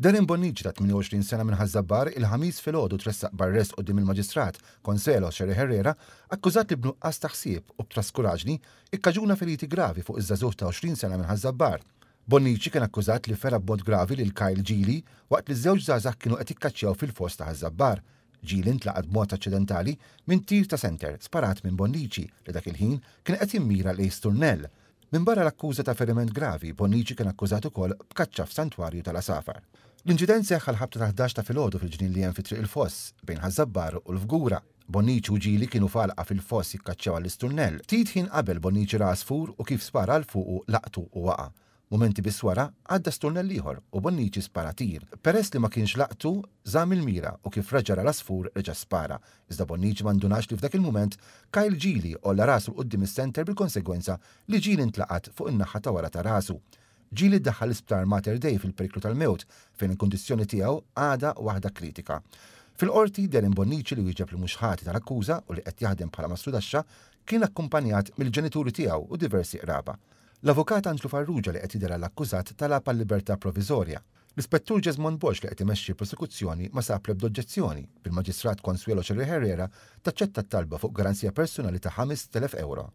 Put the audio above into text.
Darin Bonnici ta' 28 sena minn ħazzabbar il-ħamis fil-ħodu tressaq barres u il-maġistrat Konselo Xerri Herrera akkużat li bnuqqas taħsib u b'traskuraġni ikkaġuna feriti gravi fuq iż-żazuh ta' 20 sena minn ħazzabbar. Bonnici kien akkużat li fera bod gravi lil Kyle Ġili waqt li żewġ żgħażagħ kienu qed ikkaċċjaw fil-fost ta' ħazzabbar. Ġili intlaqad mod aċċidentali minn tir ta' center sparat minn Bonnici li dak il-ħin kien qed immira lejs Turnell Minn barra l-akkuża ta' feriment gravi, Bonnici kien akkużat ukoll b'kaċċa f'santwarju tal-Asafar. L-inċident seħħ ħabta ta' 11 ta' filgħodu fil-ġnien li hemm fi triq il-foss bejn ħażabbar u l-fgura. Bonnici u ġili kienu falqa fil-foss jikkaċċew għall-istunnell. Tit ħin qabel Bonnici rasfur u kif spara l fuq laqtu u waqa'. Momenti biswara għadda sturna liħor u bonniċi sparatir. Peress li ma kienx laqtu, zam il-mira u kif raġara l-asfur reġa spara. Iżda bonniċi mandunax li f'dak il-moment Kajl Ġili la rasu l-qoddim il center bil-konsegwenza li Ġili intlaqat fuq in-naħa ta' wara ta' rasu. Ġili daħħal isptar Mater Dei fil-periklu tal-mewt fejn il-kondizjoni tiegħu għada waħda kritika. Fil-qorti Derin Bonnici li wieġeb li muxħati tal-akkuża u li qed jaħdem bħala masrudaxxa kien akkumpanjat mill-ġenituri tiegħu u diversi qraba. L-avukat Anġlu Farrugia li qed jidher l-akkużat talab għal libertà proviżorja, L-ispettur Ġezmon Bosch li qed imexxi prosekuzzjoni ma sab l bil-Maġistrat Consuelo Ċerri Herrera taċċetta t-talba fuq garanzija personali ta' 5,000 euro.